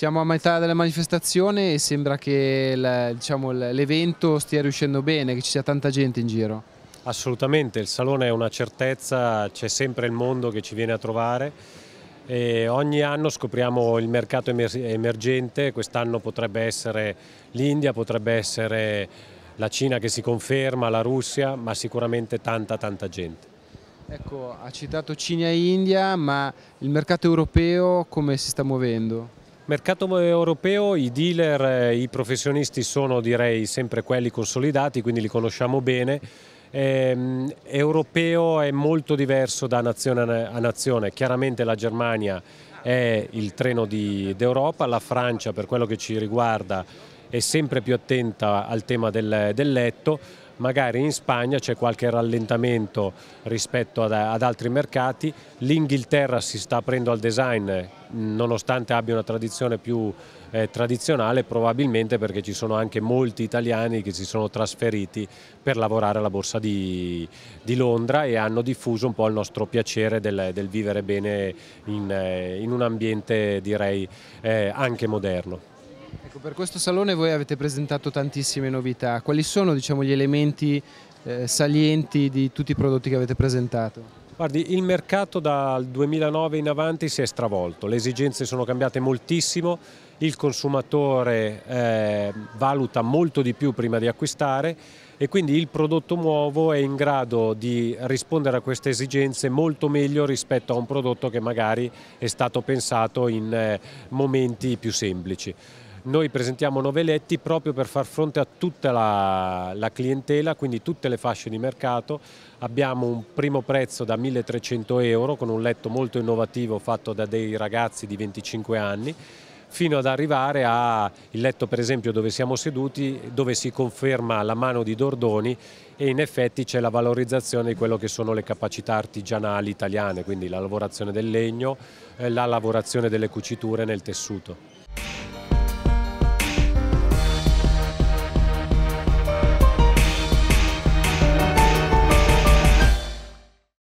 Siamo a metà della manifestazione e sembra che diciamo, l'evento diciamo, stia riuscendo bene, che ci sia tanta gente in giro. Assolutamente, il salone è una certezza, c'è sempre il mondo che ci viene a trovare. E ogni anno scopriamo il mercato emergente, quest'anno potrebbe essere l'India, potrebbe essere la Cina che si conferma, la Russia, ma sicuramente tanta tanta gente. Ecco, ha citato Cina e India, ma il mercato europeo come si sta muovendo? Mercato europeo, i dealer, eh, i professionisti sono direi sempre quelli consolidati, quindi li conosciamo bene. Eh, europeo è molto diverso da nazione a nazione, chiaramente la Germania è il treno d'Europa, la Francia per quello che ci riguarda è sempre più attenta al tema del, del letto, magari in Spagna c'è qualche rallentamento rispetto ad, ad altri mercati, l'Inghilterra si sta aprendo al design nonostante abbia una tradizione più eh, tradizionale, probabilmente perché ci sono anche molti italiani che si sono trasferiti per lavorare alla borsa di, di Londra e hanno diffuso un po' il nostro piacere del, del vivere bene in, eh, in, un ambiente direi eh, anche moderno. Ecco, per questo salone voi avete presentato tantissime novità, quali sono diciamo, gli elementi eh, salienti di tutti i prodotti che avete presentato? Guardi, il mercato dal 2009 in avanti si è stravolto, le esigenze sono cambiate moltissimo, il consumatore eh, valuta molto di più prima di acquistare e quindi il prodotto nuovo è in grado di rispondere a queste esigenze molto meglio rispetto a un prodotto che magari è stato pensato in eh, momenti più semplici. Noi presentiamo noveletti proprio per far fronte a tutta la, la clientela, quindi tutte le fasce di mercato. Abbiamo un primo prezzo da 1300 euro con un letto molto innovativo fatto da dei ragazzi di 25 anni fino ad arrivare al letto per esempio dove siamo seduti, dove si conferma la mano di Dordoni e in effetti c'è la valorizzazione di quello che sono le capacità artigianali italiane, quindi la lavorazione del legno, eh, la lavorazione delle cuciture nel tessuto.